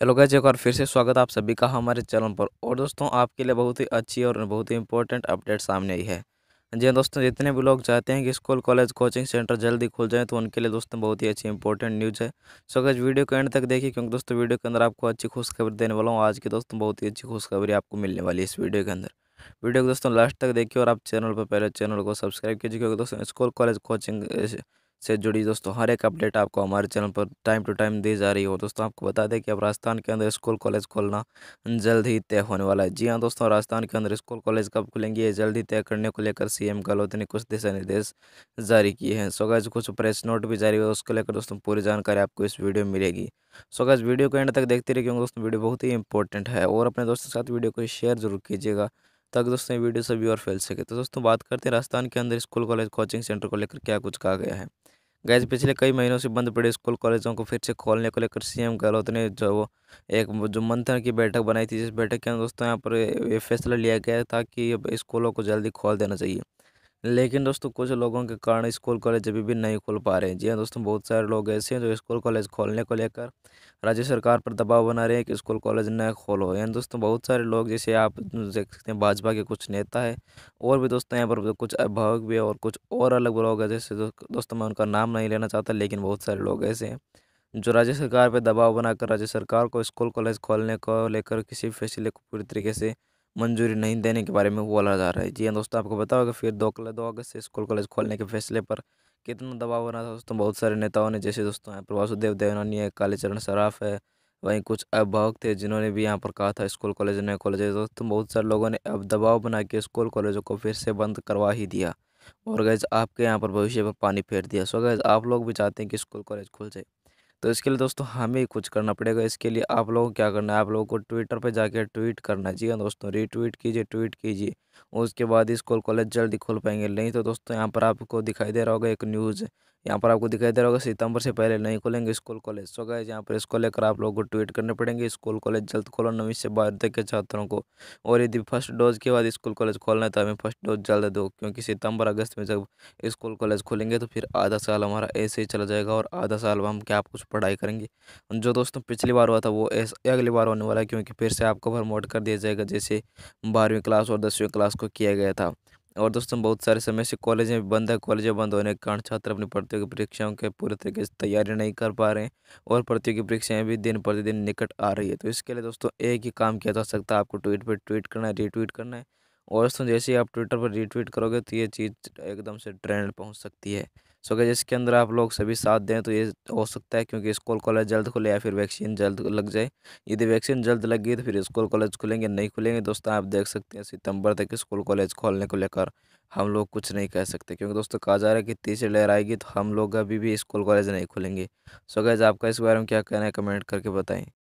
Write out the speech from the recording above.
hello guys एक बार फिर से स्वागत आप सभी का हमारे चैनल पर और दोस्तों आपके लिए बहुत ही अच्छी और बहुत ही इंपॉर्टेंट अपडेट सामने आई है जी हाँ दोस्तों जितने भी लोग चाहते हैं कि स्कूल कॉलेज कोचिंग सेंटर जल्दी खुल जाए तो उनके लिए दोस्तों बहुत ही अच्छी इंपॉर्टेंट न्यूज़ है सो गैज वीडियो को एंड तक देखिए क्योंकि दोस्तों वीडियो के अंदर आपको अच्छी खुशखबरी देने वाला हूँ आज की दोस्तों बहुत ही अच्छी खुशखबरी आपको मिलने वाली है इस वीडियो के अंदर वीडियो को दोस्तों लास्ट तक देखिए और आप चैनल पर पहले चैनल को सब्सक्राइब कीजिए क्योंकि दोस्तों स्कूल कॉलेज कोचिंग से जुड़ी दोस्तों हर एक अपडेट आपको हमारे चैनल पर टाइम टू टाइम दी जा रही हो दोस्तों आपको बता दें कि अब राजस्थान के अंदर स्कूल कॉलेज खोलना जल्द ही तय होने वाला है जी हाँ दोस्तों राजस्थान के अंदर स्कूल कॉलेज कब खुलेंगे ये जल्द ही तय करने को लेकर सीएम गहलोत ने कुछ दिशा निर्देश जारी किए हैं सो गज कुछ प्रेस नोट भी जारी हुआ उसको लेकर दोस्तों पूरी जानकारी आपको इस वीडियो में मिलेगी सो गज वीडियो को एंड तक देखते रहिए क्योंकि दोस्तों वीडियो बहुत ही इंपॉर्टेंट है और अपने दोस्तों के साथ वीडियो को शेयर जरूर कीजिएगा ताकि दोस्तों ये वीडियो सभी और फैल सके तो दोस्तों बात करते हैं राजस्थान के अंदर स्कूल कॉलेज कोचिंग सेंटर को लेकर क्या कुछ कहा गया है गैस पिछले कई महीनों से बंद पड़े स्कूल कॉलेजों को फिर से खोलने को लेकर सीएम गहलोत ने जो वो एक जो मंथन की बैठक बनाई थी जिस बैठक के अंदर दोस्तों यहाँ पर ये फैसला लिया गया था कि अब स्कूलों को जल्दी खोल देना चाहिए लेकिन दोस्तों कुछ लोगों के कारण स्कूल कॉलेज अभी भी नहीं खुल पा रहे हैं जी हाँ दोस्तों बहुत सारे लोग ऐसे हैं जो स्कूल कॉलेज खोलने को लेकर राज्य सरकार पर दबाव बना रहे हैं कि स्कूल कॉलेज न खोलो यानी दोस्तों बहुत सारे लोग जैसे आप देख सकते हैं भाजपा के कुछ नेता है और भी दोस्तों यहाँ पर कुछ अभिभावक भी है और कुछ और अलग लोग हैं जैसे दोस्तों मैं उनका नाम नहीं लेना चाहता लेकिन बहुत सारे लोग ऐसे हैं जो राज्य सरकार पर दबाव बनाकर राज्य सरकार को स्कूल कॉलेज खोलने को लेकर किसी फैसले को पूरी तरीके से मंजूरी नहीं देने के बारे में बोला जा रहा है जी हाँ दोस्तों आपको बताओगे होगा फिर दो कल दो अगस्त से स्कूल कॉलेज खोलने के फैसले पर कितना दबाव बना था दोस्तों बहुत सारे नेताओं ने जैसे दोस्तों यहाँ पर वासुदेव देवनानी है कालीचरण सराफ है वहीं कुछ अभिभावक थे जिन्होंने भी यहाँ पर कहा था स्कूल कॉलेज नए कॉलेज दोस्तों बहुत सारे लोगों ने अब दबाव बना के स्कूल कॉलेजों को फिर से बंद करवा ही दिया और गैज़ आपके यहाँ पर भविष्य पर पानी फेर दिया सो गैज़ आप लोग भी चाहते हैं कि स्कूल कॉलेज खुल जाए तो इसके लिए दोस्तों हमें कुछ करना पड़ेगा इसके लिए आप लोगों को क्या करना है आप लोगों को ट्विटर पर जाकर ट्वीट करना है जी हाँ दोस्तों रीट्वीट कीजिए ट्वीट कीजिए उसके बाद स्कूल कॉलेज जल्दी खोल पाएंगे नहीं तो दोस्तों यहाँ पर आपको दिखाई दे रहा होगा एक न्यूज़ यहाँ पर आपको दिखाई दे रहा होगा सितंबर से पहले नहीं खोलेंगे स्कूल कॉलेज सो गए यहाँ पर इसको लेकर आप लोगों को ट्वीट करने पड़ेंगे स्कूल कॉलेज जल्द खोलो नवीं से बारह तक के छात्रों को और यदि फर्स्ट डोज के बाद स्कूल कॉलेज खोलना है तो हमें फर्स्ट डोज जल्द दो क्योंकि सितंबर अगस्त में जब स्कूल कॉलेज खोलेंगे तो फिर आधा साल हमारा ऐसे ही चला जाएगा और आधा साल हम क्या कुछ पढ़ाई करेंगे जो दोस्तों पिछली बार हुआ था वो अगली बार होने वाला है क्योंकि फिर से आपको प्रमोट कर दिया जाएगा जैसे बारहवीं क्लास और दसवीं क्लास को किया गया था और दोस्तों बहुत सारे समय से कॉलेज में बंद है कॉलेज बंद होने के कारण छात्र अपनी प्रतियोगी परीक्षाओं के पूरे तरीके से तैयारी नहीं कर पा रहे हैं और प्रतियोगी परीक्षाएं भी दिन प्रतिदिन निकट आ रही है तो इसके लिए दोस्तों एक ही काम किया जा सकता है आपको ट्वीट पर ट्वीट करना है रीट्वीट करना है और दोस्तों जैसे आप ट्विटर पर रीट्वीट करोगे तो ये चीज़ एकदम से ट्रेंड पहुंच सकती है सो अगर इसके अंदर आप लोग सभी साथ दें तो ये हो सकता है क्योंकि स्कूल कॉलेज जल्द खुले या फिर वैक्सीन जल्द लग जाए यदि वैक्सीन जल्द लग गई तो फिर स्कूल कॉलेज खुलेंगे नहीं खुलेंगे दोस्तों आप देख सकते हैं सितंबर तक स्कूल कॉलेज खोलने को लेकर हम लोग कुछ नहीं कह सकते क्योंकि दोस्तों कहा जा रहा है कि तीसरी लहर आएगी तो हम लोग अभी भी स्कूल कॉलेज नहीं खुलेंगे सो गैज आपका इस बारे में क्या कहना है कमेंट करके बताएँ